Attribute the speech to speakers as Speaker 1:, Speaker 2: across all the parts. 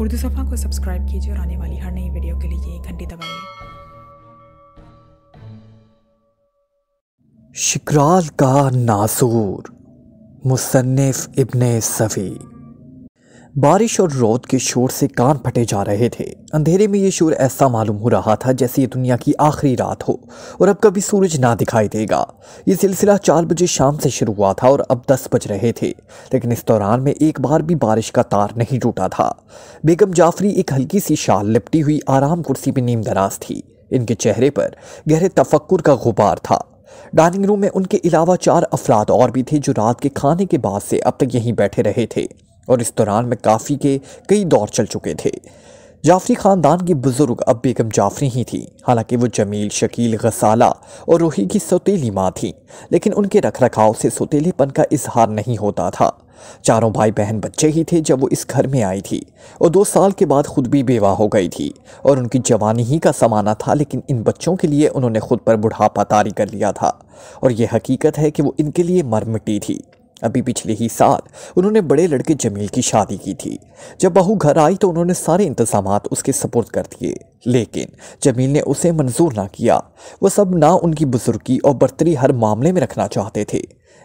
Speaker 1: उर्दू सफ़ा को सब्सक्राइब कीजिए और आने वाली हर नई वीडियो के लिए घंटी दबाइए शिकराल का नासूर मुसन्फ़ इबन सफ़ी बारिश और रोद के शोर से कान फटे जा रहे थे अंधेरे में ये शोर ऐसा मालूम हो रहा था जैसे ये दुनिया की आखिरी रात हो और अब कभी सूरज ना दिखाई देगा ये सिलसिला चार बजे शाम से शुरू हुआ था और अब दस बज रहे थे लेकिन इस दौरान में एक बार भी बारिश का तार नहीं टूटा था बेगम जाफरी एक हल्की सी शाल लिपटी हुई आराम कुर्सी पर नीम दराज थी इनके चेहरे पर गहरे तफक्कुर का गुबार था डाइनिंग रूम में उनके अलावा चार अफराद और भी थे जो रात के खाने के बाद से अब तक यहीं बैठे रहे थे और इस दौरान में काफ़ी के कई दौर चल चुके थे जाफरी ख़ानदान की बुज़ुर्ग अब बेगम जाफरी ही थी हालांकि वो जमील शकील गसाला और रूही की सौतीली माँ थी लेकिन उनके रख रखाव से सौतीलेपन का इजहार नहीं होता था चारों भाई बहन बच्चे ही थे जब वो इस घर में आई थी और दो साल के बाद खुद भी बेवा हो गई थी और उनकी जवानी ही का समाना था लेकिन इन बच्चों के लिए उन्होंने खुद पर बुढ़ापा तारी कर लिया था और यह हकीकत है कि वो इनके लिए मर मिट्टी थी अभी पिछले ही साल उन्होंने बड़े लड़के जमील की शादी की थी जब बहू घर आई तो उन्होंने सारे इंतजाम उसके सपोर्ट कर दिए लेकिन जमील ने उसे मंजूर ना किया वह सब ना उनकी बुजुर्गी और बर्तरी हर मामले में रखना चाहते थे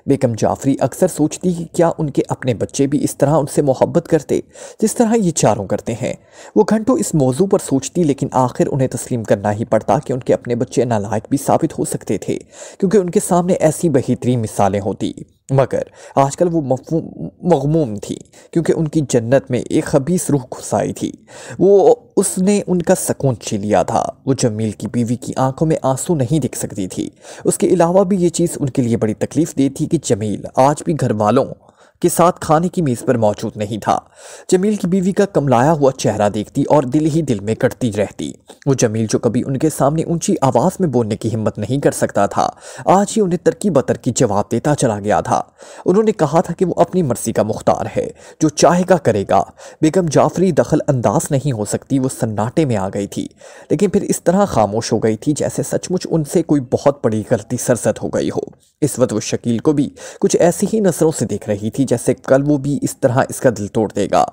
Speaker 1: बेगम जाफरी अक्सर सोचती कि क्या उनके अपने बच्चे भी इस तरह उनसे मोहब्बत करते जिस तरह ये चारों करते हैं वो घंटों इस मौजू पर सोचती लेकिन आखिर उन्हें तस्लीम करना ही पड़ता कि उनके अपने बच्चे नालायक भी साबित हो सकते थे क्योंकि उनके सामने ऐसी बेहतरीन मिसालें होती मगर आजकल वो मगमूम थी क्योंकि उनकी जन्नत में एक खबीस रूह घुस आई थी वो उसने उनका सकून छी लिया था वो जमील की बीवी की आंखों में आंसू नहीं दिख सकती थी उसके अलावा भी ये चीज़ उनके लिए बड़ी तकलीफ़ दी थी कि जमील आज भी घर वालों के साथ खाने की मेज़ पर मौजूद नहीं था जमील की बीवी का कमलाया हुआ चेहरा देखती और दिल ही दिल में कटती रहती वो जमील जो कभी उनके सामने ऊंची आवाज़ में बोलने की हिम्मत नहीं कर सकता था आज ही उन्हें तरकी बतरकी जवाब देता चला गया था उन्होंने कहा था कि वो अपनी मर्जी का मुख्तार है जो चाहेगा करेगा बेगम जाफरी दखल अंदाज नहीं हो सकती वो सन्नाटे में आ गई थी लेकिन फिर इस तरह खामोश हो गई थी जैसे सचमुच उनसे कोई बहुत बड़ी गलती सरसद हो गई हो इस वक्त वो शकील को भी कुछ ऐसी ही नज़रों से देख रही थी जैसे कल वो भी इस तरह इसका दिल तोड़ देगा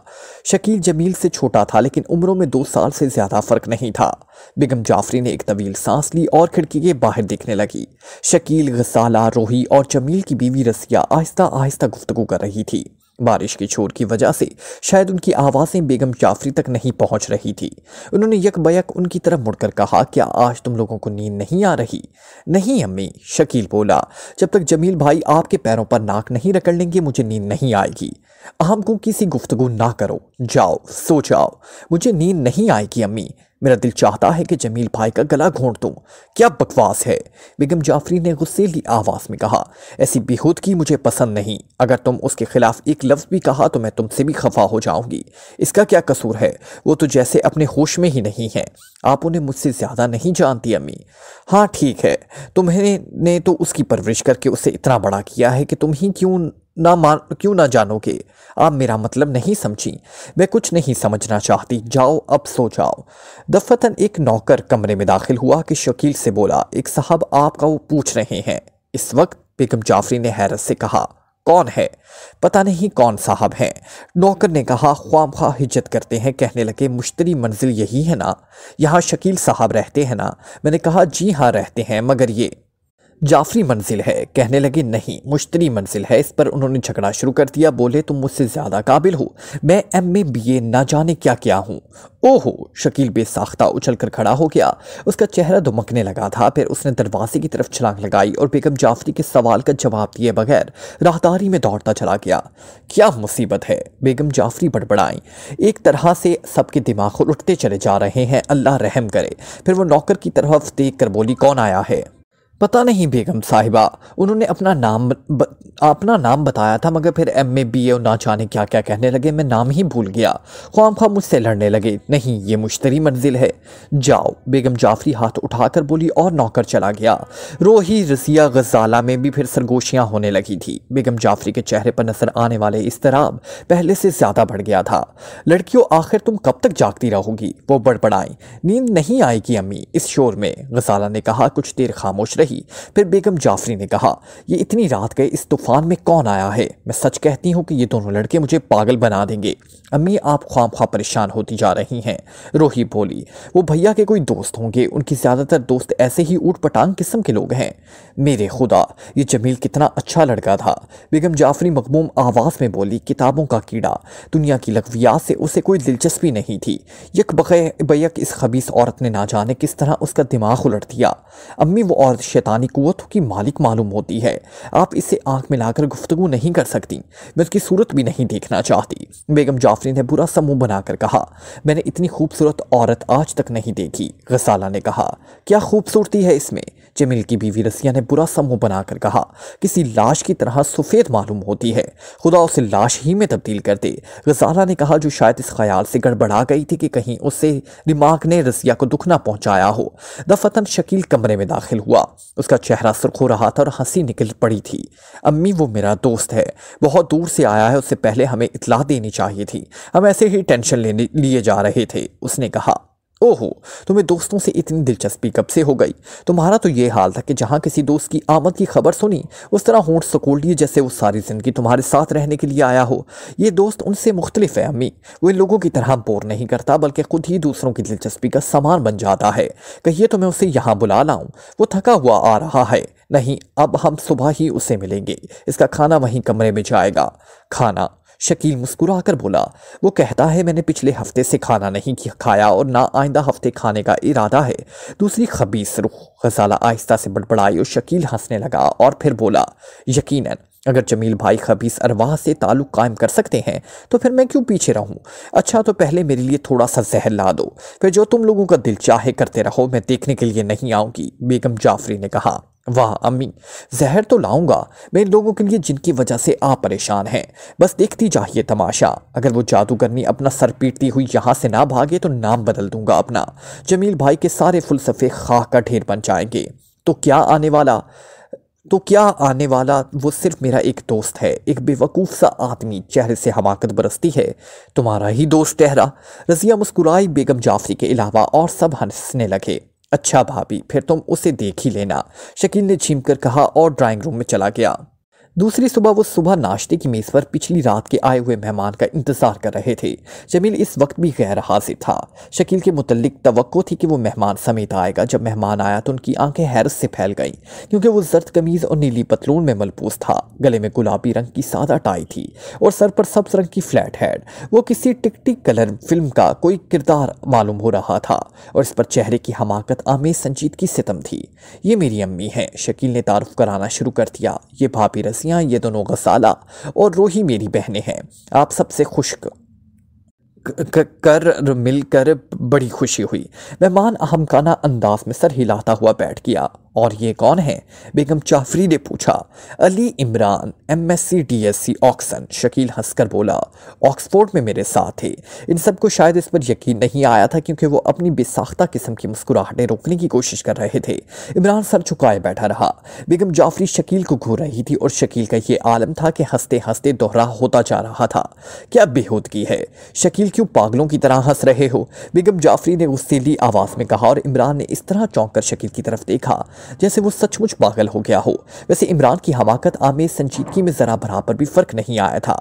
Speaker 1: शकील जमील से छोटा था लेकिन उम्रों में दो साल से ज़्यादा फ़र्क नहीं था बिगम जाफरी ने एक तवील सांस ली और खिड़की के बाहर देखने लगी शकील गसाला रोही और जमील की बीवी रसिया आहिस्ता आहिस्ता गुफ्तु कर रही थी बारिश के छोर की वजह से शायद उनकी आवाज़ें बेगम जाफरी तक नहीं पहुंच रही थी उन्होंने यक बयक उनकी तरफ मुड़कर कहा क्या आज तुम लोगों को नींद नहीं आ रही नहीं अम्मी शकील बोला जब तक जमील भाई आपके पैरों पर नाक नहीं रगड़ लेंगे मुझे नींद नहीं आएगी अहम को किसी गुफ्तगु ना करो जाओ सो जाओ मुझे नींद नहीं आएगी अम्मी मेरा दिल चाहता है कि जमील भाई का गला घोंट दूँ क्या बकवास है बेगम जाफरी ने गुस्सेली आवाज़ में कहा ऐसी बेहूदगी मुझे पसंद नहीं अगर तुम उसके खिलाफ एक लफ्ज़ भी कहा तो मैं तुमसे भी खफा हो जाऊंगी इसका क्या कसूर है वो तो जैसे अपने होश में ही नहीं है आप उन्हें मुझसे ज़्यादा नहीं जानती अम्मी हाँ ठीक है तुम्हें ने तो उसकी परवरिश करके उसे इतना बड़ा किया है कि तुम ही क्यों ना मान क्यों ना जानोगे आप मेरा मतलब नहीं समझी मैं कुछ नहीं समझना चाहती जाओ अब सो जाओ दफतन एक नौकर कमरे में दाखिल हुआ कि शकील से बोला एक साहब आपका वो पूछ रहे हैं इस वक्त बेगम जाफरी ने हैरत से कहा कौन है पता नहीं कौन साहब हैं नौकर ने कहा ख्वाम खा हिजत करते हैं कहने लगे मुश्तरी मंजिल यही है ना यहाँ शकील साहब रहते हैं ना मैंने कहा जी हाँ रहते हैं मगर ये जाफरी मंजिल है कहने लगे नहीं मुश्तरी मंजिल है इस पर उन्होंने झगड़ा शुरू कर दिया बोले तुम मुझसे ज़्यादा काबिल हो मैं एम ए बी ए ना जाने क्या क्या हूँ ओहो शकील बेसाख्ता उछल कर खड़ा हो गया उसका चेहरा दुमकने लगा था फिर उसने दरवाजे की तरफ छलांग लगाई और बेगम जाफरी के सवाल का जवाब दिए बगैर राहदारी में दौड़ता चला गया क्या मुसीबत है बेगम जाफरी बड़बड़ाई एक तरह से सबके दिमाग उठते चले जा रहे हैं अल्लाह रहम करे फिर वो नौकर की तरफ देख कर बोली कौन आया है पता नहीं बेगम साहिबा उन्होंने अपना नाम ब, अपना नाम बताया था मगर फिर एम ए बी ए और ना जाने क्या क्या कहने लगे मैं नाम ही भूल गया ख्वाम खाम मुझसे लड़ने लगे नहीं ये मुश्तरी मंजिल है जाओ बेगम जाफरी हाथ उठाकर बोली और नौकर चला गया रोही रसिया गजाला में भी फिर सरगोशियाँ होने लगी थी बेगम जाफरी के चेहरे पर नजर आने वाले इसतराब पहले से ज़्यादा बढ़ गया था लड़कियों आखिर तुम कब तक जागती रहोगी वो बड़बड़ाई नींद नहीं आएगी अम्मी इस शोर में गजाला ने कहा कुछ देर खामोश रही रही फिर बेगम जाफरी ने कहा ये इतनी रात गए इस तूफ़ान में कौन आया है मैं सच कहती हूँ कि ये दोनों लड़के मुझे पागल बना देंगे अम्मी आप ख्वाम ख्वा परेशान होती जा रही हैं रोही बोली वो भैया के कोई दोस्त होंगे उनकी ज़्यादातर दोस्त ऐसे ही ऊट पटांग किस्म के लोग हैं मेरे खुदा ये जमील कितना अच्छा लड़का था बेगम जाफरी मकबूम आवाज़ में बोली किताबों का कीड़ा दुनिया की लगवियात से उसे कोई दिलचस्पी नहीं थी यक बक इस खबीस औरत ने ना जाने किस तरह उसका दिमाग उलट दिया अम्मी वो औरत शैतानी कुतों की मालिक मालूम होती है आप इसे आंख मिलाकर गुफ्तु नहीं कर सकती मैं उसकी सूरत भी नहीं देखना चाहती बेगम जाफरी ने बुरा समूह बनाकर कहा मैंने इतनी खूबसूरत औरत आज तक नहीं देखी गसाला ने कहा क्या खूबसूरती है इसमें जमील की बीवी रसिया ने बुरा सा मुंह बनाकर कहा किसी लाश की तरह सफ़ेद मालूम होती है खुदा उसे लाश ही में तब्दील कर दे गजाला ने कहा जो शायद इस ख्याल से गड़बड़ा गई थी कि कहीं उससे दिमाग ने रसिया को दुख ना पहुंचाया हो दफतन शकील कमरे में दाखिल हुआ उसका चेहरा सुर्ख हो रहा था और हंसी निकल पड़ी थी अम्मी वो मेरा दोस्त है बहुत दूर से आया है उससे पहले हमें इतला देनी चाहिए थी हम ऐसे ही टेंशन लेने लिए जा रहे थे उसने कहा ओहो तुम्हें दोस्तों से इतनी दिलचस्पी कब से हो गई तुम्हारा तो ये हाल था कि जहाँ किसी दोस्त की आमद की खबर सुनी उस तरह होंठ सकोल लिए जैसे वो सारी ज़िंदगी तुम्हारे साथ रहने के लिए आया हो ये दोस्त उनसे मुख्तलिफ है अम्मी वो इन लोगों की तरह बोर नहीं करता बल्कि खुद ही दूसरों की दिलचस्पी का सामान बन जाता है कहिए तो मैं उसे यहाँ बुला लाऊँ वो थका हुआ आ रहा है नहीं अब हम सुबह ही उसे मिलेंगे इसका खाना वहीं कमरे में जाएगा खाना शकील मुस्कुराकर बोला वो कहता है मैंने पिछले हफ्ते से खाना नहीं खाया और ना आइंदा हफ्ते खाने का इरादा है दूसरी खबीस रुख गजाला आहिस्ता से बड़बड़ाई और शकील हंसने लगा और फिर बोला यकीनन अगर जमील भाई खबीस अरवाह से ताल्लुक़ कायम कर सकते हैं तो फिर मैं क्यों पीछे रहूं? अच्छा तो पहले मेरे लिए थोड़ा सा जहर ला दो फिर जो तुम लोगों का दिल चाहे करते रहो मैं देखने के लिए नहीं आऊँगी बेगम जाफरी ने कहा वाह अम्मी जहर तो लाऊंगा मैं लोगों के लिए जिनकी वजह से आप परेशान हैं बस देखती चाहिए तमाशा अगर वो जादूगरनी अपना सर पीटती हुई यहाँ से ना भागे तो नाम बदल दूंगा अपना जमील भाई के सारे फुलसफे खाक का ढेर बन जाएंगे तो क्या आने वाला तो क्या आने वाला वो सिर्फ मेरा एक दोस्त है एक बेवकूफ़ सा आदमी चेहरे से हमाकत बरसती है तुम्हारा ही दोस्त ठहरा रजिया मुस्कुराई बेगम जाफरी के अलावा और सब हंसने लगे अच्छा भाभी फिर तुम उसे देख ही लेना शकील ने छीम कर कहा और ड्राइंग रूम में चला गया दूसरी सुबह वो सुबह नाश्ते की मेज़ पर पिछली रात के आए हुए मेहमान का इंतज़ार कर रहे थे जमील इस वक्त भी गैर हाजिर था शकील के मुतलिक तो थी कि वो मेहमान समेत आएगा जब मेहमान आया तो उनकी आंखें हैरत से फैल गईं क्योंकि वो जर्द कमीज़ और नीली पतलून में मलबूस था गले में गुलाबी रंग की सादा टाई थी और सर पर सब्ज रंग की फ्लैट हैड वो किसी टिकटिक कलर फिल्म का कोई किरदार मालूम हो रहा था और इस पर चेहरे की हमाकत आमेज संजीदगी सितम थी ये मेरी अम्मी है शकील ने तारुफ कराना शुरू कर दिया ये भाभी रसी आसिया ये दोनों गसाला और रोही मेरी बहनें हैं आप सबसे खुश्क कर मिलकर बड़ी खुशी हुई मेहमान अहमकाना अंदाज में सर हिलाता हुआ बैठ गया और ये कौन है बेगम जाफरी ने पूछा Ali Imran M S C D S C Oxon Shakeel हंसकर बोला ऑक्सफोर्ड में मेरे साथ थे इन सब को शायद इस पर यकीन नहीं आया था क्योंकि वो अपनी बेसाख्ता किस्म की मुस्कुराहटें रोकने की कोशिश कर रहे थे इमरान सर झुकाए बैठा रहा बेगम जाफरी शकील को घूर रही थी और शकील का ये आलम था कि हंसते हंसते दोहरा होता जा रहा था क्या बेहूदगी है शकील क्यों पागलों की तरह हंस रहे हो बेगम जाफरी ने गुस्से ली आवाज़ में कहा और इमरान ने इस तरह चौंक कर शकील की तरफ देखा जैसे वो सचमुच पागल हो गया हो वैसे इमरान की हमाकत आमेज संजीदगी में ज़रा बराबर भी फ़र्क नहीं आया था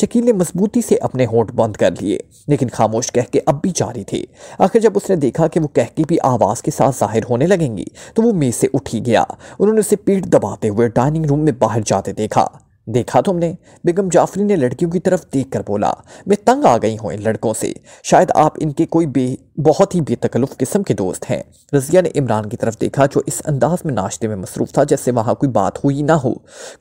Speaker 1: शकील ने मजबूती से अपने होंठ बंद कर लिए लेकिन खामोश कह के अब भी जारी थे आखिर जब उसने देखा कि वो कह भी आवाज़ के साथ जाहिर होने लगेंगी तो वो मेज़ से उठी गया उन्होंने उसे पीठ दबाते हुए डाइनिंग रूम में बाहर जाते देखा देखा तुमने बेगम जाफरी ने लड़कियों की तरफ देख कर बोला मैं तंग आ गई हूँ इन लड़कों से शायद आप इनके कोई बे बहुत ही बेतकल्लुफ़ किस्म के दोस्त हैं रज़िया ने इमरान की तरफ देखा जो इस अंदाज में नाश्ते में मसरूफ़ था जैसे वहाँ कोई बात हुई ना हो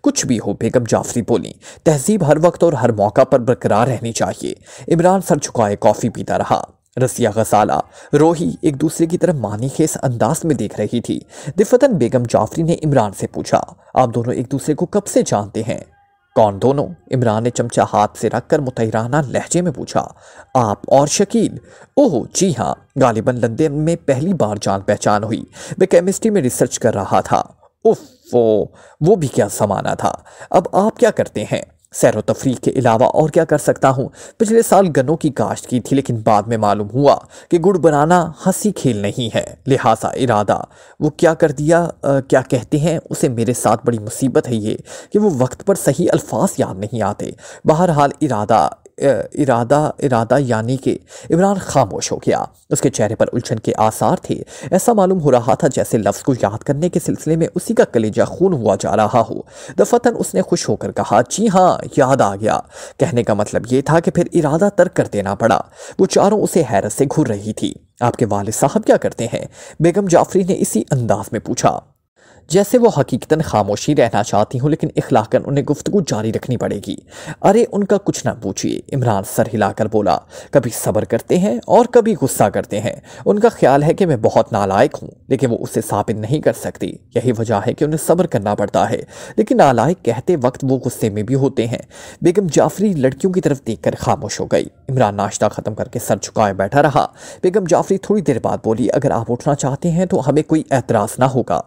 Speaker 1: कुछ भी हो बेगम जाफरी बोली तहजीब हर वक्त और हर मौका पर बरकरार रहनी चाहिए इमरान सर झुकाए कॉफ़ी पीता रहा रसिया गसाला रोही एक दूसरे की तरफ मानी खेस अंदाज में देख रही थी दिफतन बेगम जाफरी ने इमरान से पूछा आप दोनों एक दूसरे को कब से जानते हैं कौन दोनों इमरान ने चमचा हाथ से रखकर मुतहराना लहजे में पूछा आप और शकील ओह जी हाँ गालिबन लंदन में पहली बार जान पहचान हुई वे केमिस्ट्री में रिसर्च कर रहा था उफ वो वो भी क्या समाना था अब आप क्या करते हैं सैर तफरी के अलावा और क्या कर सकता हूँ पिछले साल गन्नों की काश्त की थी लेकिन बाद में मालूम हुआ कि गुड़ बनाना हंसी खेल नहीं है लिहाजा इरादा वो क्या कर दिया आ, क्या कहते हैं उसे मेरे साथ बड़ी मुसीबत है ये कि वो वक्त पर सही अल्फाज याद नहीं आते बहरहाल इरादा इरादा इरादा यानी कि इमरान खामोश हो गया उसके चेहरे पर उलझन के आसार थे ऐसा मालूम हो रहा था जैसे लफ्ज़ को याद करने के सिलसिले में उसी का कलेजा खून हुआ जा रहा हो दफतन उसने खुश होकर कहा जी हाँ याद आ गया कहने का मतलब ये था कि फिर इरादा तर्क कर देना पड़ा वो चारों उसे हैरत से घूर रही थी आपके वाले साहब क्या करते हैं बेगम जाफरी ने इसी अंदाज में पूछा जैसे वो हकीकता खामोशी रहना चाहती हूँ लेकिन इखलाकन उन्हें गुफ्तु जारी रखनी पड़ेगी अरे उनका कुछ ना पूछिए इमरान सर हिलाकर बोला कभी सब्र करते हैं और कभी गुस्सा करते हैं उनका ख्याल है कि मैं बहुत नालायक हूँ लेकिन वो उसे साबित नहीं कर सकती यही वजह है कि उन्हें सब्र करना पड़ता है लेकिन नालायक कहते वक्त वो गुस्से में भी होते हैं बेगम जाफरी लड़कियों की तरफ देख खामोश हो गई इमरान नाश्ता ख़त्म करके सर झुकाए बैठा रहा बेगम जाफरी थोड़ी देर बाद बोली अगर आप उठना चाहते हैं तो हमें कोई एतराज़ ना होगा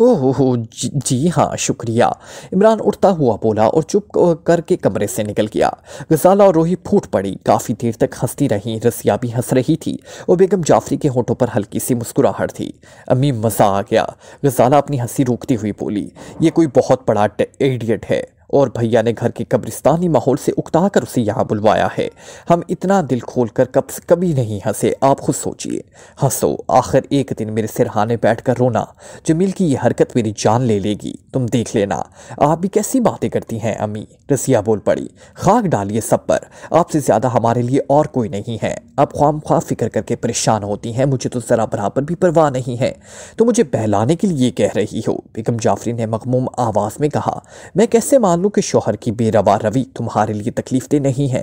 Speaker 1: ओह जी, जी हाँ शुक्रिया इमरान उठता हुआ बोला और चुप करके कमरे से निकल गया गजाला और रोही फूट पड़ी काफ़ी देर तक हंसती रहीं रसिया भी हंस रही थी और बेगम जाफरी के होठों पर हल्की सी मुस्कुराहट थी अम्मी मज़ा आ गया गजाला अपनी हंसी रोकती हुई बोली ये कोई बहुत बड़ा एडियट है और भैया ने घर के कब्रिस्तानी माहौल से उकता कर उसे यहाँ बुलवाया है हम इतना दिल खोल कर कब कभी नहीं हंसे आप खुद सोचिए हंसो आखिर एक दिन मेरे सिरहाने बैठ कर रोना जमील की यह हरकत मेरी जान ले लेगी तुम देख लेना आप भी कैसी बातें करती हैं अम्मी रसिया बोल पड़ी खाक डालिए सब पर आपसे ज़्यादा हमारे लिए और कोई नहीं है आप ख्वाम ख्वा फिक्र करके परेशान होती हैं मुझे तो ज़रा बराबर भी परवाह नहीं है तो मुझे बहलाने के लिए कह रही हो बेगम जाफरी ने मखमूम आवाज़ में कहा मैं कैसे मान आलू के शोहर की बेरवा रवि तुम्हारे लिए तकलीफ दे नहीं है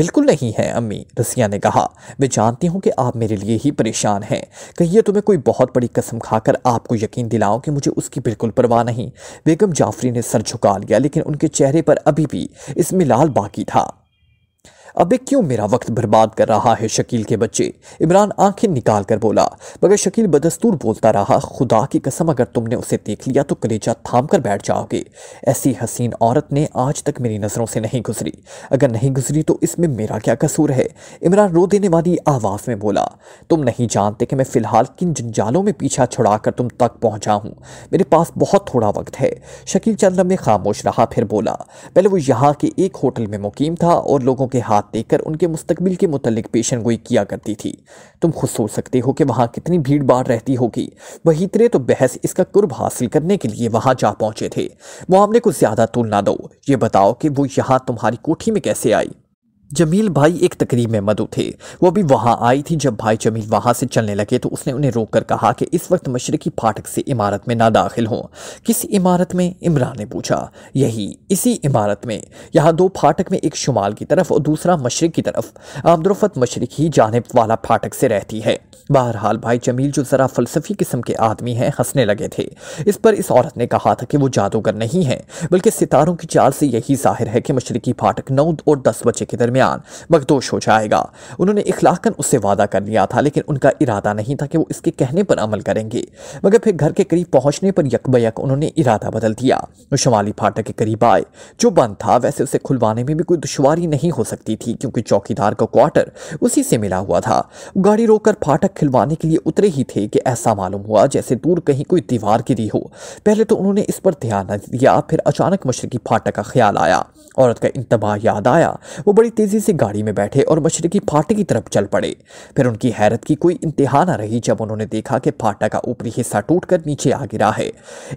Speaker 1: बिल्कुल नहीं है अम्मी रसिया ने कहा मैं जानती हूँ कि आप मेरे लिए ही परेशान हैं कहिए तुम्हें कोई बहुत बड़ी कसम खाकर आपको यकीन दिलाओ कि मुझे उसकी बिल्कुल परवाह नहीं बेगम जाफरी ने सर झुका लिया लेकिन उनके चेहरे पर अभी भी इसमें लाल बाकी था अबे क्यों मेरा वक्त बर्बाद कर रहा है शकील के बच्चे इमरान आंखें निकाल कर बोला मगर शकील बदस्तूर बोलता रहा खुदा की कसम अगर तुमने उसे देख लिया तो कलेजा थाम कर बैठ जाओगे ऐसी हसीन औरत ने आज तक मेरी नज़रों से नहीं गुजरी अगर नहीं गुजरी तो इसमें मेरा क्या कसूर है इमरान रो देने वाली आवाज़ में बोला तुम नहीं जानते कि मैं फ़िलहाल किन जंजालों में पीछा छुड़ा कर तुम तक पहुँचा हूँ मेरे पास बहुत थोड़ा वक्त है शकील चंद में खामोश रहा फिर बोला पहले वो यहाँ के एक होटल में मुकीम था और लोगों के हाथ साथ देकर उनके मुस्तबिल के मुतलिक पेशन गोई किया करती थी तुम खुद सोच सकते हो कि वहाँ कितनी भीड़ भाड़ रहती होगी वही तरह तो बहस इसका कुर्ब हासिल करने के लिए वहाँ जा पहुँचे थे मामले को ज़्यादा तुल ना दो ये बताओ कि वो यहाँ तुम्हारी कोठी में कैसे आई जमील भाई एक तकरीब में मधु थे वो भी वहाँ आई थी जब भाई जमील वहाँ से चलने लगे तो उसने उन्हें रोककर कहा कि इस वक्त मशरकी फाटक से इमारत में ना दाखिल हों किस इमारत में इमरान ने पूछा यही इसी इमारत में यहाँ दो फाटक में एक शुमाल की तरफ और दूसरा मशरक की तरफ आमदरफत मशरक ही जानब वाला फाटक से रहती है बहरहाल भाई जमील जो ज़रा फलसफी किस्म के आदमी हैं हंसने लगे थे इस पर इस औरत ने कहा था कि वो जादूगर नहीं है बल्कि सितारों की चाल से यही जाहिर है कि मशरकी फाटक नौ और दस बजे के दरमियान दरमियान मखदोश हो जाएगा उन्होंने इखलाकन उससे वादा कर लिया था लेकिन उनका इरादा नहीं था कि वो इसके कहने पर अमल करेंगे मगर फिर घर के करीब पहुंचने पर यकबयक उन्होंने इरादा बदल दिया वो शुमाली फाटक के करीब आए जो बंद था वैसे उसे खुलवाने में भी कोई दुशारी नहीं हो सकती थी क्योंकि चौकीदार का क्वार्टर उसी से मिला हुआ था गाड़ी रोककर फाटक खिलवाने के लिए उतरे ही थे कि ऐसा मालूम हुआ जैसे दूर कहीं कोई दीवार गिरी हो पहले तो उन्होंने इस पर ध्यान दिया फिर अचानक मशरकी फाटक का ख्याल आया औरत का इंतबाह याद आया वो बड़ी तेज़ी से गाड़ी में बैठे और मशरकी फाटे की तरफ चल पड़े फिर उनकी हैरत की कोई इंतहा न रही जब उन्होंने देखा कि फाटा का ऊपरी हिस्सा टूटकर नीचे आ गिरा है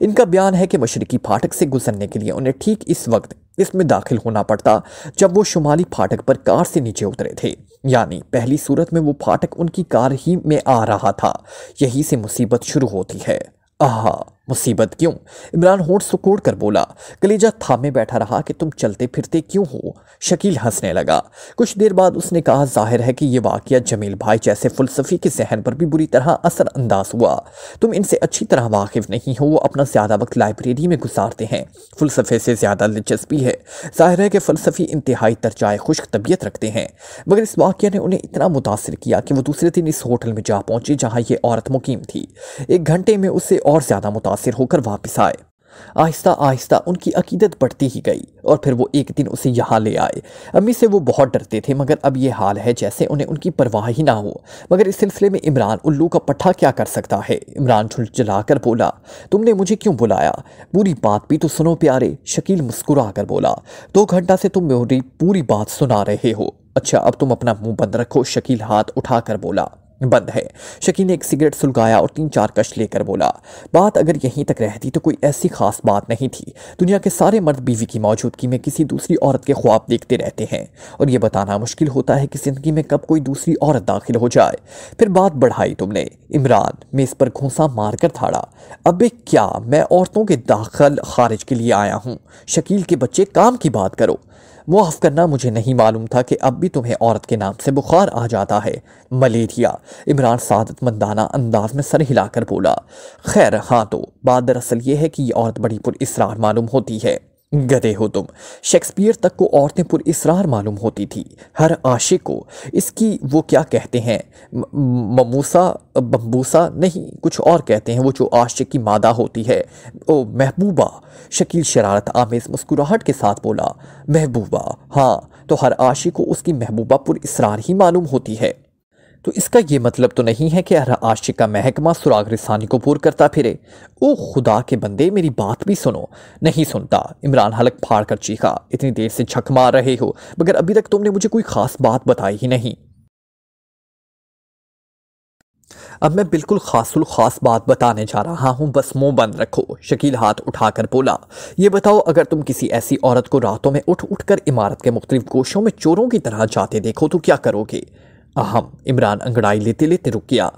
Speaker 1: इनका बयान है कि मशरकी फाटक से गुजरने के लिए उन्हें ठीक इस वक्त इसमें दाखिल होना पड़ता जब वो शुमाली फाटक पर कार से नीचे उतरे थे यानी पहली सूरत में वो फाटक उनकी कार ही में आ रहा था यही से मुसीबत शुरू होती है आहा मुसीबत क्यों इमरान होठ सुकोड़ कर बोला कलेजा थामे बैठा रहा कि तुम चलते फिरते क्यों हो शकील हंसने लगा कुछ देर बाद उसने कहा जाहिर है कि यह वाक्य जमील भाई जैसे फुलसफी के जहन पर भी बुरी तरह असर अंदाज हुआ तुम इनसे अच्छी तरह वाकिफ़ नहीं हो वो अपना ज़्यादा वक्त लाइब्रेरी में गुजारते हैं फुलसफे से ज़्यादा दिलचस्पी है जाहिर है कि फ़लसफ़ी इंतहाई तरजाए खुश्क तबीयत रखते हैं मगर इस वाक्य ने उन्हें इतना मुतासर किया कि वो दूसरे दिन इस होटल में जा पहुंची जहां ये औरत मुकीम थी एक घंटे में उससे और ज़्यादा मुतासर मुतासर होकर वापस आए आहिस्ता आहिस्ता उनकी अकीदत बढ़ती ही गई और फिर वो एक दिन उसे यहाँ ले आए अम्मी से वो बहुत डरते थे मगर अब ये हाल है जैसे उन्हें उनकी परवाह ही ना हो मगर इस सिलसिले में इमरान उल्लू का पट्टा क्या कर सकता है इमरान झुलझुला कर बोला तुमने मुझे क्यों बुलाया पूरी बात भी तो सुनो प्यारे शकील मुस्कुरा कर बोला दो घंटा से तुम मेरी पूरी बात सुना रहे हो अच्छा अब तुम अपना मुंह बंद रखो शकील हाथ उठा कर बोला बंद है शकी ने एक सिगरेट सुलगाया और तीन चार कश लेकर बोला बात अगर यहीं तक रहती तो कोई ऐसी खास बात नहीं थी दुनिया के सारे मर्द बीवी की मौजूदगी में किसी दूसरी औरत के ख्वाब देखते रहते हैं और ये बताना मुश्किल होता है कि जिंदगी में कब कोई दूसरी औरत दाखिल हो जाए फिर बात बढ़ाई तुमने इमरान इस पर घूसा मारकर थाड़ा अब क्या मैं औरतों के दाखिल खारिज के लिए आया हूँ शकील के बच्चे काम की बात करो मुआफ़ करना मुझे नहीं मालूम था कि अब भी तुम्हें औरत के नाम से बुखार आ जाता है मलेरिया इमरान सादत मंदाना अंदाज में सर हिलाकर बोला खैर हाँ तो बात दरअसल ये है कि ये औरत बड़ी पुरसरार मालूम होती है गधे हो तुम शेक्सपियर तक को औरतें इसरार मालूम होती थी हर आशिक को इसकी वो क्या कहते हैं ममूसा बम्बूसा नहीं कुछ और कहते हैं वो जो आशिक की मादा होती है ओ महबूबा शकील शरारत आमेज़ मुस्कुराहट के साथ बोला महबूबा हाँ तो हर आशिक को उसकी महबूबा इसरार ही मालूम होती है तो इसका ये मतलब तो नहीं है कि आशिक का महकमा सुराग रिसानी को पूर करता फिरे ओ खुदा के बंदे मेरी बात भी सुनो नहीं सुनता इमरान हलक फाड़ कर चीखा इतनी देर से झक मार रहे हो मगर अभी तक तुमने मुझे कोई ख़ास बात बताई ही नहीं अब मैं बिल्कुल खासुल खास बात बताने जा रहा हूँ बस मुंह बंद रखो शकील हाथ उठाकर बोला ये बताओ अगर तुम किसी ऐसी औरत को रातों में उठ उठ कर इमारत के मुख्तलिफ गोशों में चोरों की तरह जाते देखो तो क्या करोगे अहम इमरान अंगड़ाई लेते लेते रुक गया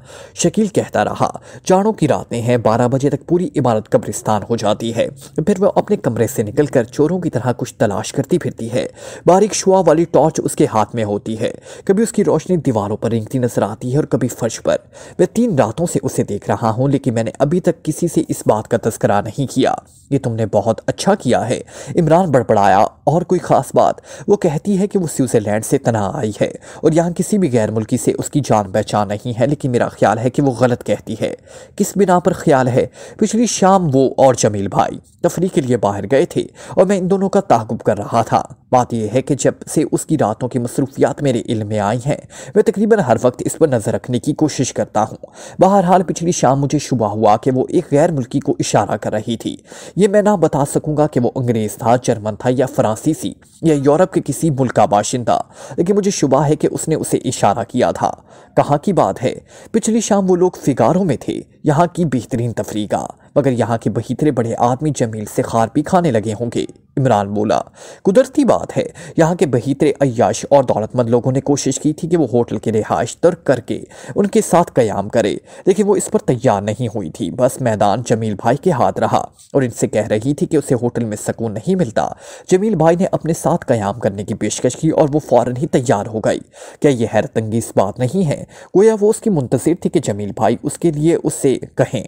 Speaker 1: शकील कहता रहा जाड़ों की रातें हैं बारह बजे तक पूरी इमारत कब्रिस्तान हो जाती है फिर वह अपने कमरे से निकलकर चोरों की तरह कुछ तलाश करती फिरती है बारीक शुआ वाली टॉर्च उसके हाथ में होती है कभी उसकी रोशनी दीवारों पर रिंगती नजर आती है और कभी फर्श पर मैं तीन रातों से उसे देख रहा हूँ लेकिन मैंने अभी तक किसी से इस बात का तस्करा नहीं किया ये तुमने बहुत अच्छा किया है इमरान बड़बड़ाया और कोई ख़ास बात वो कहती है कि वो स्विट्ज़रलैंड से तना आई है और यहाँ किसी भी गैर गैर मुल्की से उसकी जान पहचान नहीं है लेकिन मेरा ख्याल है कि वो गलत कहती है किस बिना पर ख्याल है पिछली शाम वो और जमील भाई तफरी के लिए बाहर गए थे और मैं इन दोनों का ताकुब कर रहा था बात यह है कि जब से उसकी रातों की मसरूफियात मेरे इल में आई हैं मैं तकरीबन हर वक्त इस पर नज़र रखने की कोशिश करता हूँ बहरहाल पिछली शाम मुझे शुबा हुआ कि वो एक गैर मुल्की को इशारा कर रही थी ये मैं ना बता सकूँगा कि वो अंग्रेज़ था जर्मन था या फ्रांसीसी या यूरोप के किसी मुल्क का बाशिंदा लेकिन मुझे शुबा है कि उसने उसे इशारा किया था कहाँ की बात है पिछली शाम वो लोग फिगारों में थे यहाँ की बेहतरीन तफरी का मगर यहाँ के बहितरे बड़े आदमी जमील से खार भी खाने लगे होंगे इमरान बोला कुदरती बात है यहाँ के बहितरे अयाश और दौलतमंद लोगों ने कोशिश की थी कि वो होटल की रिहाइश तर्क करके उनके साथ कयाम करे लेकिन वो इस पर तैयार नहीं हुई थी बस मैदान जमील भाई के हाथ रहा और इनसे कह रही थी कि उसे होटल में सकून नहीं मिलता जमील भाई ने अपने साथ कयाम करने की पेशकश की और वो फ़ौर ही तैयार हो गई क्या यह हैरतंगीज बात नहीं है गोया वो उसकी मुंतजर थी कि जमील भाई उसके लिए उससे कहें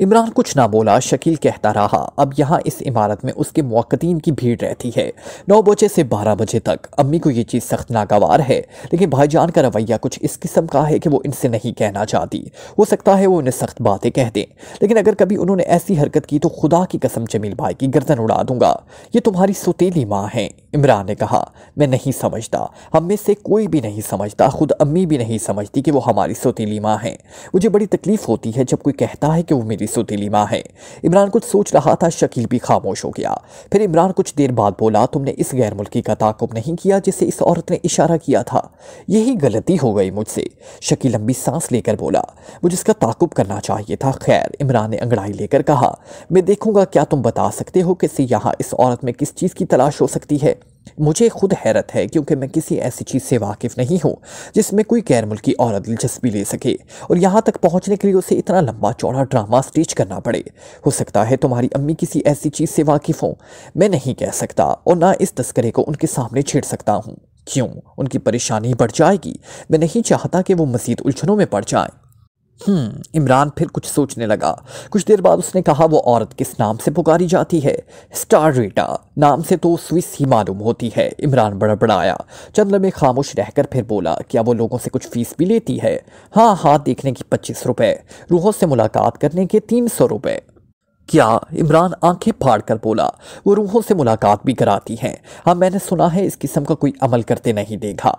Speaker 1: इमरान कुछ ना बोला शकील कहता रहा अब यहाँ इस इमारत में उसके मौकदीन की भीड़ रहती है नौ बजे से बारह बजे तक अम्मी को ये चीज़ सख्त नागवार है लेकिन भाईजान का रवैया कुछ इस किस्म का है कि वो इनसे नहीं कहना चाहती हो सकता है वो उन्हें सख्त बातें कह दें लेकिन अगर कभी उन्होंने ऐसी हरकत की तो खुदा की कसम जमील भाई की गर्दन उड़ा दूंगा ये तुम्हारी सुतीली माँ हैं इमरान ने कहा मैं नहीं समझता हम में से कोई भी नहीं समझता खुद अम्मी भी नहीं समझती कि वो हमारी सोतीली माँ हैं मुझे बड़ी तकलीफ़ होती है जब कोई कहता है कि वो मेरी सोतीली माँ है इमरान कुछ सोच रहा था शकील भी खामोश हो गया फिर इमरान कुछ देर बाद बोला तुमने इस गैर मुल्की का ताकुब नहीं किया जिसे इस औरत ने इशारा किया था यही गलती हो गई मुझसे शकील लंबी सांस लेकर बोला मुझे इसका ताकुब करना चाहिए था खैर इमरान ने अंगड़ाई लेकर कहा मैं देखूँगा क्या तुम बता सकते हो कि यहाँ इस औरत में किस चीज़ की तलाश हो सकती है मुझे खुद हैरत है क्योंकि मैं किसी ऐसी चीज़ से वाकिफ़ नहीं हूँ जिसमें कोई गैर मुल्की औरत दिलचस्पी ले सके और यहाँ तक पहुँचने के लिए उसे इतना लंबा चौड़ा ड्रामा स्टेज करना पड़े हो सकता है तुम्हारी अम्मी किसी ऐसी चीज़ से वाकिफ़ हों मैं नहीं कह सकता और ना इस तस्करे को उनके सामने छेड़ सकता हूँ क्यों उनकी परेशानी बढ़ जाएगी मैं नहीं चाहता कि वो मज़ीद उलझनों में पड़ जाएँ हम्म, इमरान फिर कुछ सोचने लगा कुछ देर बाद उसने कहा वो औरत किस नाम से पुकारी जाती है स्टार रेटा नाम से तो स्विस ही मालूम होती है इमरान बड़बड़ाया चंद में खामोश रहकर फिर बोला क्या वो लोगों से कुछ फीस भी लेती है हाँ हाथ देखने की पच्चीस रुपये रूहों से मुलाकात करने के तीन सौ रुपये क्या इमरान आंखें फाड़ कर बोला वो रूहों से मुलाकात भी कराती हैं हाँ मैंने सुना है इस किस्म का कोई अमल करते नहीं देखा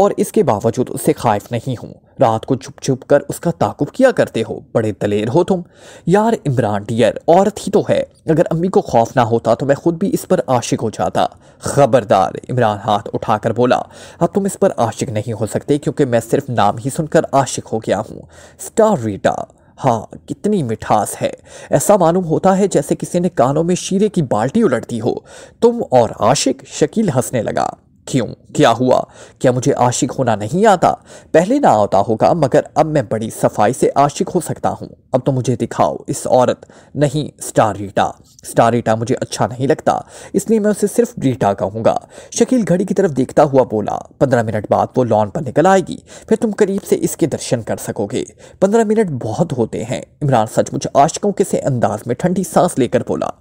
Speaker 1: और इसके बावजूद उससे खाइफ नहीं हूँ रात को छुप छुप कर उसका ताकुब किया करते हो बड़े दलेर हो तुम यार इमरान डियर औरत ही तो है अगर अम्मी को खौफ ना होता तो मैं खुद भी इस पर आशिक हो जाता खबरदार इमरान हाथ उठाकर बोला अब तुम इस पर आशिक नहीं हो सकते क्योंकि मैं सिर्फ नाम ही सुनकर आशिक हो गया हूँ स्टार रीटा हाँ कितनी मिठास है ऐसा मालूम होता है जैसे किसी ने कानों में शीरे की बाल्टी उलट दी हो तुम और आशिक शकील हंसने लगा क्यों क्या हुआ क्या मुझे आशिक होना नहीं आता पहले ना आता होगा मगर अब मैं बड़ी सफाई से आशिक हो सकता हूँ अब तो मुझे दिखाओ इस औरत नहीं स्टार रीटा स्टार रीटा मुझे अच्छा नहीं लगता इसलिए मैं उसे सिर्फ रीटा कहूँगा शकील घड़ी की तरफ देखता हुआ बोला पंद्रह मिनट बाद वो लॉन पर निकल आएगी फिर तुम करीब से इसके दर्शन कर सकोगे पंद्रह मिनट बहुत होते हैं इमरान सचमुच आशिकों के से अंदाज में ठंडी सांस लेकर बोला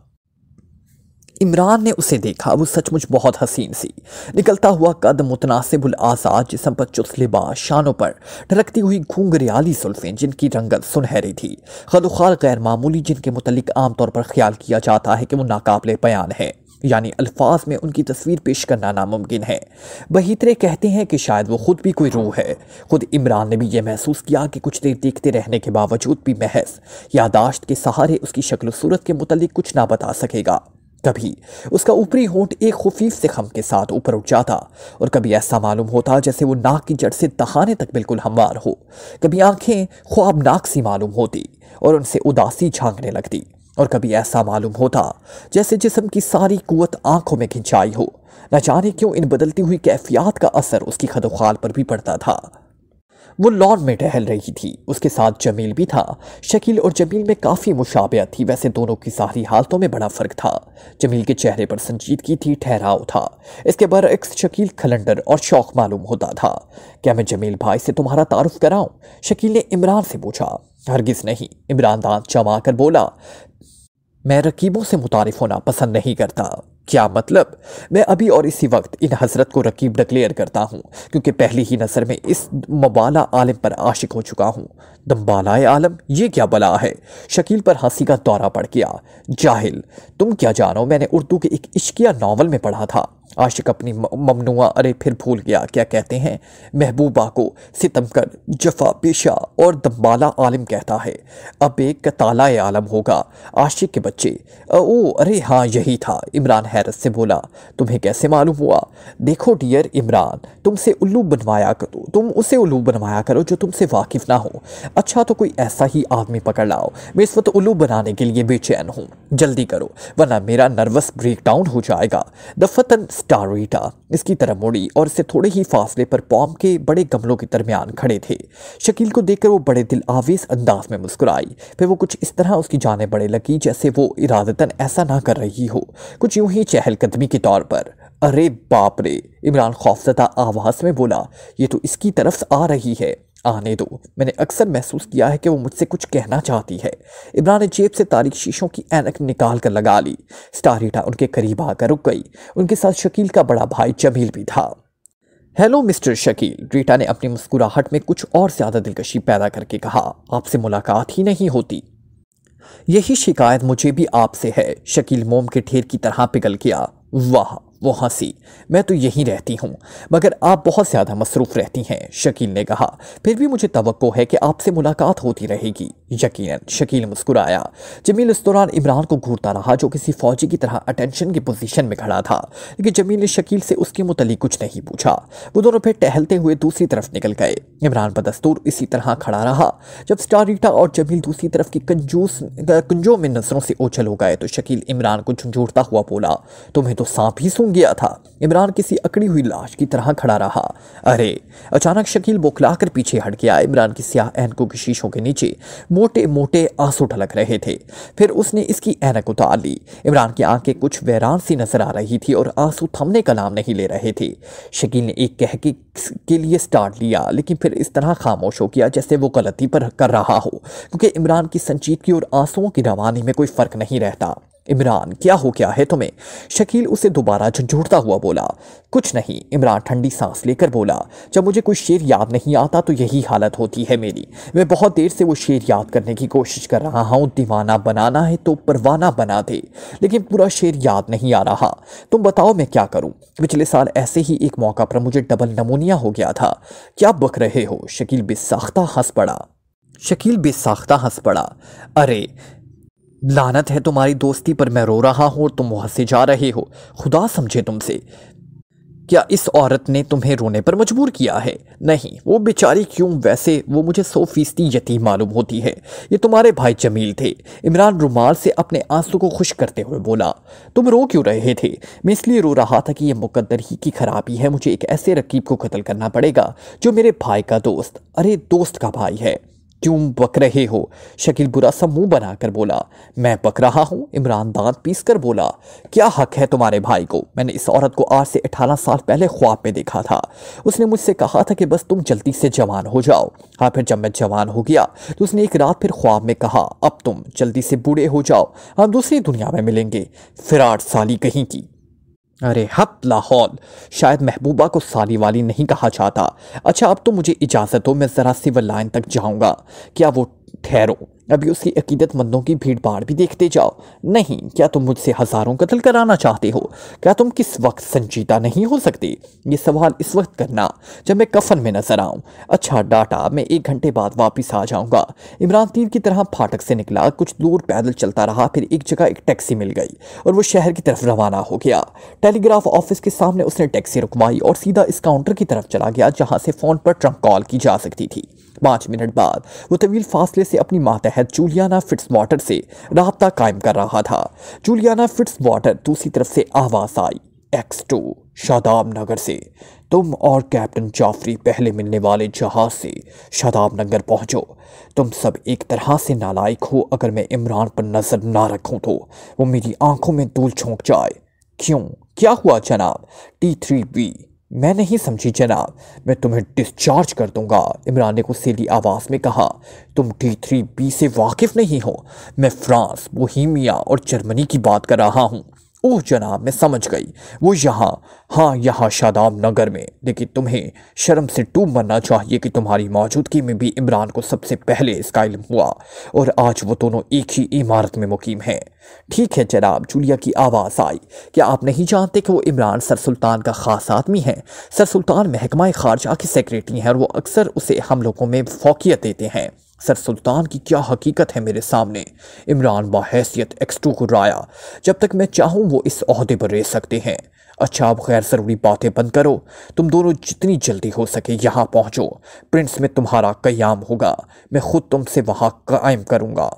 Speaker 1: इमरान ने उसे देखा वो सचमुच बहुत हसीन सी निकलता हुआ कद मुतनासिबुल आजाद जिसम पर चुस लिबास शानों पर ढलकती हुई घूंगरियाली सुल्फें जिनकी रंगत सुनहरी थी खदोखाल गैर मामूली जिनके मतलब आमतौर पर ख्याल किया जाता है कि वो नाकाबले बयान है यानी अल्फाज में उनकी तस्वीर पेश करना नामुमकिन है बहितरे कहते हैं कि शायद वो खुद भी कोई रूह है खुद इमरान ने भी यह महसूस किया कि कुछ देर देखते रहने के बावजूद भी महज यादाश्त के सहारे उसकी शक्ल सूरत के मुतल कुछ ना बता सकेगा कभी उसका ऊपरी होंठ एक खुफीफ से खम के साथ ऊपर उठ जाता और कभी ऐसा मालूम होता जैसे वो नाक की जड़ से दहाने तक बिल्कुल हमवार हो कभी आंखें ख्वाबनाक सी मालूम होती और उनसे उदासी झांकने लगती और कभी ऐसा मालूम होता जैसे जिसम की सारी कुत आंखों में खिंचाई हो न जाने क्यों इन बदलती हुई कैफियात का असर उसकी खदोखाल पर भी पड़ता था वो लॉन में टहल रही थी उसके साथ जमील भी था शकील और जमील में काफ़ी मुशाबियत थी वैसे दोनों की सारी हालतों में बड़ा फ़र्क था जमील के चेहरे पर संजीदगी थी ठहराव था इसके बरक्स शकील खलंडर और शौक मालूम होता था क्या मैं जमील भाई से तुम्हारा तारुफ कराऊँ शकील ने इमरान से पूछा हरगिज़ नहीं इमरान दांत जमा कर बोला मैं रकीबों से मुतारफ़ होना पसंद नहीं करता क्या मतलब मैं अभी और इसी वक्त इन हजरत को रकीब डिक्लेयर करता हूँ क्योंकि पहली ही नज़र में इस मबाला आलम पर आशिक हो चुका हूँ दम्बाला आलम ये क्या बला है शकील पर हंसी का दौरा पड़ गया जाहिल तुम क्या जानो मैंने उर्दू के एक इश्किया नावल में पढ़ा था आशिक अपनी ममनुआ अरे फिर भूल गया क्या कहते हैं महबूबा को सितम कर जफा पेशा और दम्बाला आलम कहता है अब एक कताला आलम होगा आशिक के बच्चे ओ अरे हाँ यही था इमरान हैरत से बोला तुम्हें कैसे मालूम हुआ देखो डियर इमरान तुमसे उल्लू बनवाया करो तुम उसे उल्लू बनवाया करो जो तुमसे वाकिफ़ ना हो अच्छा तो कोई ऐसा ही आदमी पकड़ लाओ मैं इस वक्त उल्लू बनाने के लिए बेचैन हूँ जल्दी करो वरना मेरा नर्वस ब्रेकडाउन हो जाएगा दफतन स्टारीटा इसकी तरफ मुड़ी और इससे थोड़े ही फासले पर पॉम के बड़े गमलों के दरमियान खड़े थे शकील को देखकर वो बड़े दिल आवेज अंदाज में मुस्कुराई फिर वो कुछ इस तरह उसकी जानें बड़े लगी जैसे वो इरादतन ऐसा ना कर रही हो कुछ यूं ही चहलकदमी के तौर पर अरे बाप रे इमरान खौफजदा आवाज़ में बोला ये तो इसकी तरफ आ रही है आने दो मैंने अक्सर महसूस किया है कि वो मुझसे कुछ कहना चाहती है इमरान ने जेब से तारीख शीशों की एनक निकाल कर लगा ली स्टारीटा उनके करीब आकर रुक गई उनके साथ शकील का बड़ा भाई जमील भी था हेलो मिस्टर शकील रीटा ने अपनी मुस्कुराहट में कुछ और ज़्यादा दिलकशी पैदा करके कहा आपसे मुलाकात ही नहीं होती यही शिकायत मुझे भी आपसे है शकील मोम के ढेर की तरह पिघल गया वाह वहाँ सी मैं तो यहीं रहती हूँ मगर आप बहुत ज़्यादा मसरूफ़ रहती हैं शकील ने कहा फिर भी मुझे तो है कि आपसे मुलाकात होती रहेगी यकीन शकील मुस्कुराया जमील इस दौरान इमरान को घूरता रहा जो किसी फौजी की तरह अटेंशन की पोजीशन में खड़ा था लेकिन जमील ने शकील से उसके मुतलिक कुछ नहीं पूछा वो दोनों फिर टहलते हुए दूसरी तरफ निकल गए इमरान बदस्तूर इसी तरह खड़ा रहा जब स्टारीटा और जमील दूसरी तरफ की कंजूस कंजों में नजरों से ओछल हो गए तो शकील इमरान को झुंझोड़ता हुआ बोला तुम्हें तो सांप ही सूंघ गया था इमरान किसी अकड़ी हुई लाश की तरह खड़ा रहा अरे अचानक शकील बोखला पीछे हट गया इमरान की सियाह एनकों के शीशों के नीचे मोटे मोटे आंसू ढलक रहे थे फिर उसने इसकी ऐनक उतार ली इमरान की आंखें कुछ वैरान सी नजर आ रही थी और आंसू थमने का नाम नहीं ले रहे थे शकील ने एक कह के, के लिए स्टार्ट लिया लेकिन फिर इस तरह खामोश हो गया जैसे वो गलती पर कर रहा हो क्योंकि इमरान की संजीदगी और आंसुओं की रवानी में कोई फ़र्क नहीं रहता इमरान क्या हो गया है तुम्हें शकील उसे दोबारा झंझोड़ता हुआ बोला कुछ नहीं इमरान ठंडी सांस लेकर बोला जब मुझे कोई शेर याद नहीं आता तो यही हालत होती है मेरी मैं बहुत देर से वो शेर याद करने की कोशिश कर रहा हूँ दीवाना बनाना है तो परवाना बना दे लेकिन पूरा शेर याद नहीं आ रहा तुम बताओ मैं क्या करूँ पिछले साल ऐसे ही एक मौका पर मुझे डबल नमोनिया हो गया था क्या बक रहे हो शकील बेसाख्ता हंस पड़ा शकील बेसाख्ता हंस पड़ा अरे लानत है तुम्हारी दोस्ती पर मैं रो रहा हूँ और तुम वहाँ से जा रहे हो खुदा समझे तुमसे क्या इस औरत ने तुम्हें रोने पर मजबूर किया है नहीं वो बेचारी क्यों वैसे वो मुझे सौ फीसदी यतीम मालूम होती है ये तुम्हारे भाई जमील थे इमरान रुमाल से अपने आंसू को खुश करते हुए बोला तुम रो क्यों रहे थे मैं इसलिए रो रहा था कि यह मुकद्दर ही की खराबी है मुझे एक ऐसे रकीब को कत्ल करना पड़ेगा जो मेरे भाई का दोस्त अरे दोस्त का भाई है क्यों बक रहे हो शकील बुरा सा मुंह बनाकर बोला मैं बक रहा हूँ इमरान दांत पीस कर बोला क्या हक है तुम्हारे भाई को मैंने इस औरत को आज से अठारह साल पहले ख्वाब में देखा था उसने मुझसे कहा था कि बस तुम जल्दी से जवान हो जाओ हाँ फिर जब मैं जवान हो गया तो उसने एक रात फिर ख्वाब में कहा अब तुम जल्दी से बूढ़े हो जाओ हम दूसरी दुनिया में मिलेंगे आठ साली कहीं की अरे हप लाहौल शायद महबूबा को साली वाली नहीं कहा जाता अच्छा अब तो मुझे इजाज़त हो मैं ज़रा सिविल लाइन तक जाऊँगा क्या वो ठहरो अभी उसकी अकीदतमंदों की भीड़ भाड़ भी देखते जाओ नहीं क्या तुम मुझसे हज़ारों कत्ल कराना चाहते हो क्या तुम किस वक्त संजीदा नहीं हो सकते ये सवाल इस वक्त करना जब मैं कफन में नजर आऊँ अच्छा डाटा मैं एक घंटे बाद वापस आ जाऊँगा इमरान तीर की तरह फाटक से निकला कुछ दूर पैदल चलता रहा फिर एक जगह एक टैक्सी मिल गई और वो शहर की तरफ रवाना हो गया टेलीग्राफ ऑफिस के सामने उसने टैक्सी रुकवाई और सीधा इस काउंटर की तरफ चला गया जहाँ से फ़ोन पर ट्रंक कॉल की जा सकती थी पाँच मिनट बाद वो तवील फासले से अपनी मातहत जूलियाना फिट्स वाटर से रबता कायम कर रहा था जूलियाना फिट्स वाटर दूसरी तरफ से आवाज़ आई एक्स टू शादाब नगर से तुम और कैप्टन जाफरी पहले मिलने वाले जहाज से शादाब नगर पहुंचो तुम सब एक तरह से नालायक हो अगर मैं इमरान पर नज़र ना रखूं तो वो मेरी आंखों में धूल छोंक जाए क्यों क्या हुआ जनाब टी थ्री बी मैं नहीं समझी जनाब मैं तुम्हें डिस्चार्ज कर दूंगा इमरान ने गुस्सेली आवाज़ में कहा तुम डी थ्री बी से वाकिफ़ नहीं हो मैं फ्रांस बोहिमिया और जर्मनी की बात कर रहा हूँ ओह जनाब मैं समझ गई वो यहाँ हाँ यहाँ शादाब नगर में लेकिन तुम्हें शर्म से टूब मरना चाहिए कि तुम्हारी मौजूदगी में भी इमरान को सबसे पहले इसका इल्म हुआ और आज वो दोनों एक ही इमारत में मुकीम हैं ठीक है जनाब जूलिया की आवाज़ आई क्या आप नहीं जानते कि वो इमरान सर सुल्तान का ख़ास आदमी है सर सुल्तान महकमा खारजा की सेक्रेटरी हैं और वो अक्सर उसे हम लोगों में फोकियत देते हैं सर सुल्तान की क्या हकीकत है मेरे सामने इमरान बाहैसियत एक्सटू को राया जब तक मैं चाहूँ वो इस अहदे पर रह सकते हैं अच्छा आप गैर ज़रूरी बातें बंद करो तुम दोनों जितनी जल्दी हो सके यहाँ पहुँचो प्रिंस में तुम्हारा कयाम होगा मैं ख़ुद तुमसे वहाँ कायम करूँगा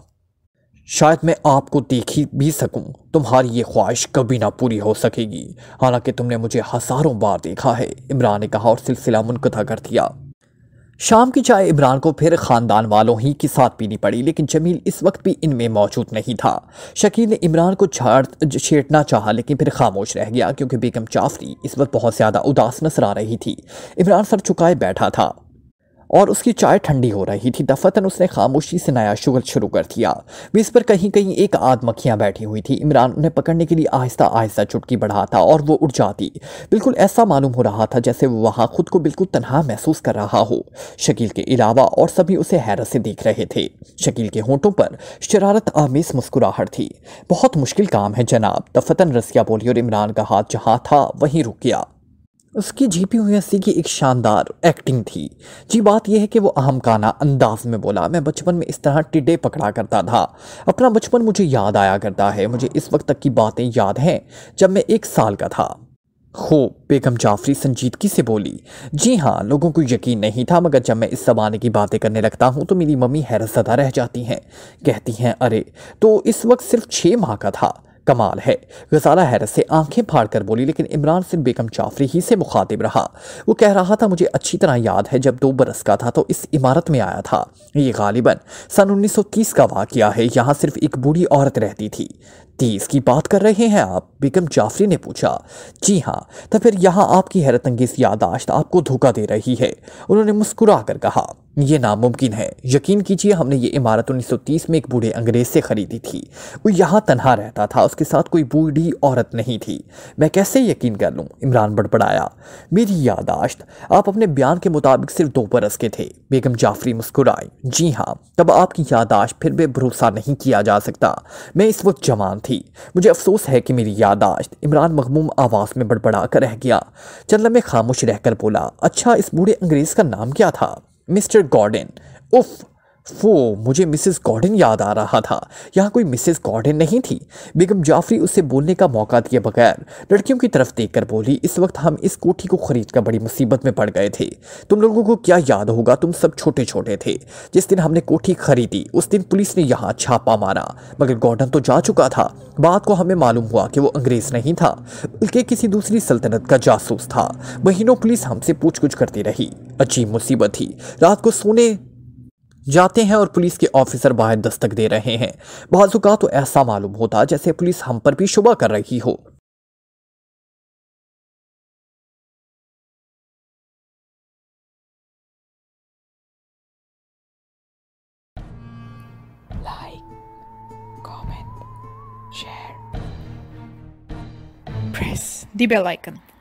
Speaker 1: शायद मैं आपको देख ही भी सकूं तुम्हारी ये ख्वाहिश कभी ना पूरी हो सकेगी हालांकि तुमने मुझे हज़ारों बार देखा है इमरान ने कहा और सिलसिला मुनकदा कर दिया शाम की चाय इमरान को फिर ख़ानदान वालों ही के साथ पीनी पड़ी लेकिन जमील इस वक्त भी इनमें मौजूद नहीं था शकील ने इमरान को छाड़ छेड़ना चाहा लेकिन फिर खामोश रह गया क्योंकि बेगम चाफरी इस वक्त बहुत ज़्यादा उदास नजर आ रही थी इमरान सर चुकाए बैठा था और उसकी चाय ठंडी हो रही थी दफतन उसने खामोशी से नया शुगर शुरू कर दिया मेज़ पर कहीं कहीं एक आध मक्खियाँ बैठी हुई थी इमरान उन्हें पकड़ने के लिए आहिस्ता आहिस्ता चुटकी बढ़ाता और वो उठ जाती बिल्कुल ऐसा मालूम हो रहा था जैसे वो वहाँ खुद को बिल्कुल तनहा महसूस कर रहा हो शकील के अलावा और सभी उसे हैरत से देख रहे थे शकील के होंठों पर शरारत आमेज मुस्कुराहट थी बहुत मुश्किल काम है जनाब दफतन रसिया बोली और इमरान का हाथ जहाँ था वहीं रुक गया उसकी जीपी उसी की एक शानदार एक्टिंग थी जी बात यह है कि वो अहमकाना अंदाज में बोला मैं बचपन में इस तरह टिडे पकड़ा करता था अपना बचपन मुझे याद आया करता है मुझे इस वक्त तक की बातें याद हैं जब मैं एक साल का था हो बेगम जाफरी संजीदगी से बोली जी हाँ लोगों को यकीन नहीं था मगर जब मैं इस ज़माने की बातें करने लगता हूँ तो मेरी मम्मी हैरत ज़दा रह जाती हैं कहती हैं अरे तो इस वक्त सिर्फ छः माह का था कमाल है गजाला हैरत से आंखें फाड़ कर बोली लेकिन इमरान सिर्फ बेगम जाफरी ही से मुखातिब रहा वो कह रहा था मुझे अच्छी तरह याद है जब दो बरस का था तो इस इमारत में आया था ये गालिबा उन्नीस सन 1930 का वाक्य है यहाँ सिर्फ एक बूढ़ी औरत रहती थी तीस की बात कर रहे हैं आप बेगम जाफरी ने पूछा जी हाँ तो फिर यहाँ आपकी अंगेज यादाश्त आपको धोखा दे रही है उन्होंने मुस्कुरा कर कहा यह नामुमकिन है यकीन कीजिए हमने ये इमारत 1930 में एक बूढ़े अंग्रेज से खरीदी थी वो यहाँ तनहा रहता था उसके साथ कोई बूढ़ी औरत नहीं थी मैं कैसे यकीन कर लूँ इमरान बड़बड़ाया मेरी यादाश्त आप अपने बयान के मुताबिक सिर्फ दो बरस के थे बेगम जाफरी मुस्कुराई जी हाँ तब आपकी यादाश्त फिर भी भरोसा नहीं किया जा सकता मैं इस वक्त जवान थी मुझे अफसोस है कि मेरी यादाश्त इमरान मखमूम आवाज़ में बड़बड़ा कर रह गया चंद में खामोश रहकर बोला अच्छा इस बूढ़े अंग्रेज़ का नाम क्या था मिस्टर गॉर्डन उफ़ वो मुझे मिसेस गॉर्डन याद आ रहा था यहाँ कोई मिसेस गॉर्डन नहीं थी बेगम जाफरी उसे बोलने का मौका दिए बगैर लड़कियों की तरफ देखकर बोली इस वक्त हम इस कोठी को खरीद कर बड़ी मुसीबत में पड़ गए थे तुम लोगों को क्या याद होगा तुम सब छोटे छोटे थे जिस दिन हमने कोठी खरीदी उस दिन पुलिस ने यहाँ छापा मारा मगर गॉर्डन तो जा चुका था बाद को हमें मालूम हुआ कि वो अंग्रेज़ नहीं था बल्कि किसी दूसरी सल्तनत का जासूस था महीनों पुलिस हमसे पूछ गुछ करती रही अजीब मुसीबत थी रात को सोने जाते हैं और पुलिस के ऑफिसर बाहर दस्तक दे रहे हैं का तो ऐसा मालूम होता जैसे पुलिस हम पर भी शुबा कर रही हो Comment, press the bell icon.